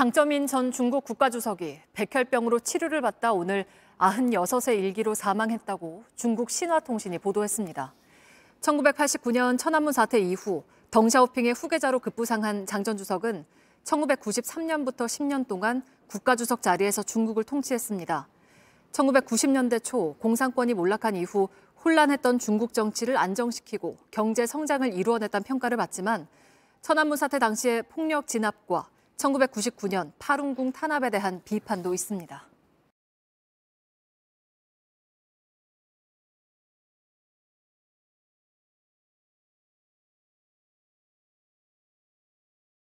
장점인 전 중국 국가주석이 백혈병으로 치료를 받다 오늘 96세 일기로 사망했다고 중국 신화통신이 보도했습니다. 1989년 천안문 사태 이후 덩샤오핑의 후계자로 급부상한 장전 주석은 1993년부터 10년 동안 국가주석 자리에서 중국을 통치했습니다. 1990년대 초 공산권이 몰락한 이후 혼란했던 중국 정치를 안정시키고 경제 성장을 이루어냈다는 평가를 받지만 천안문 사태 당시의 폭력 진압과 1999년 파룬궁 탄압에 대한 비판도 있습니다.